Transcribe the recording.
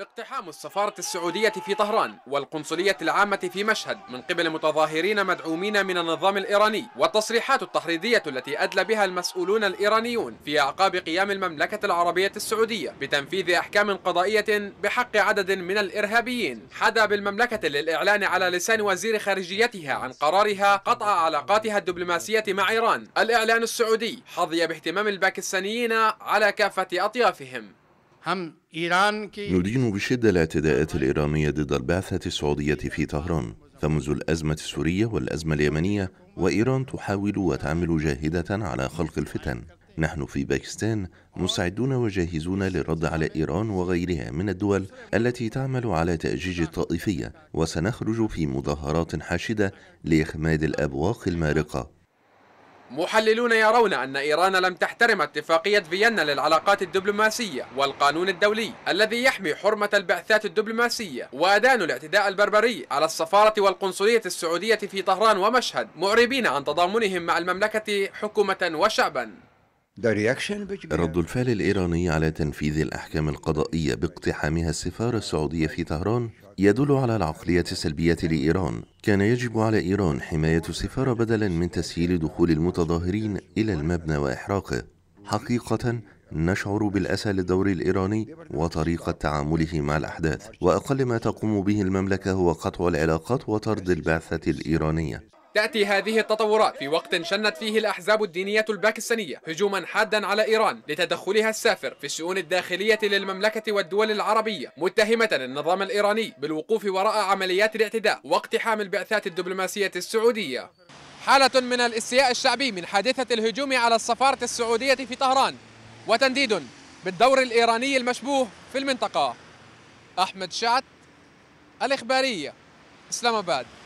اقتحام السفارة السعودية في طهران والقنصلية العامة في مشهد من قبل متظاهرين مدعومين من النظام الإيراني والتصريحات التحريضية التي أدلى بها المسؤولون الإيرانيون في أعقاب قيام المملكة العربية السعودية بتنفيذ أحكام قضائية بحق عدد من الإرهابيين حدا بالمملكة للإعلان على لسان وزير خارجيتها عن قرارها قطع علاقاتها الدبلوماسية مع إيران الإعلان السعودي حظي باهتمام الباكستانيين على كافة أطيافهم ندين بشدة الاعتداءات الإيرانية ضد البعثة السعودية في طهران تمز الأزمة السورية والأزمة اليمنية وإيران تحاول وتعمل جاهدة على خلق الفتن نحن في باكستان مستعدون وجاهزون للرد على إيران وغيرها من الدول التي تعمل على تأجيج الطائفية وسنخرج في مظاهرات حاشدة لإخماد الأبواق المارقة محللون يرون أن إيران لم تحترم اتفاقية فيينا للعلاقات الدبلوماسية والقانون الدولي الذي يحمي حرمة البعثات الدبلوماسية وأدانوا الاعتداء البربري على السفارة والقنصلية السعودية في طهران ومشهد معربين عن تضامنهم مع المملكة حكومة وشعبا رد الفعل الإيراني على تنفيذ الأحكام القضائية باقتحامها السفارة السعودية في طهران يدل على العقلية السلبية لإيران كان يجب على إيران حماية السفارة بدلا من تسهيل دخول المتظاهرين إلى المبنى وإحراقه حقيقة نشعر بالأسى للدور الإيراني وطريقة تعامله مع الأحداث وأقل ما تقوم به المملكة هو قطع العلاقات وطرد البعثة الإيرانية تأتي هذه التطورات في وقت شنت فيه الأحزاب الدينية الباكستانية هجوما حادا على إيران لتدخلها السافر في الشؤون الداخلية للمملكة والدول العربية متهمة النظام الإيراني بالوقوف وراء عمليات الاعتداء واقتحام البعثات الدبلوماسية السعودية حالة من الاستياء الشعبي من حادثة الهجوم على السفارة السعودية في طهران وتنديد بالدور الإيراني المشبوه في المنطقة أحمد شعت الإخبارية إسلام آباد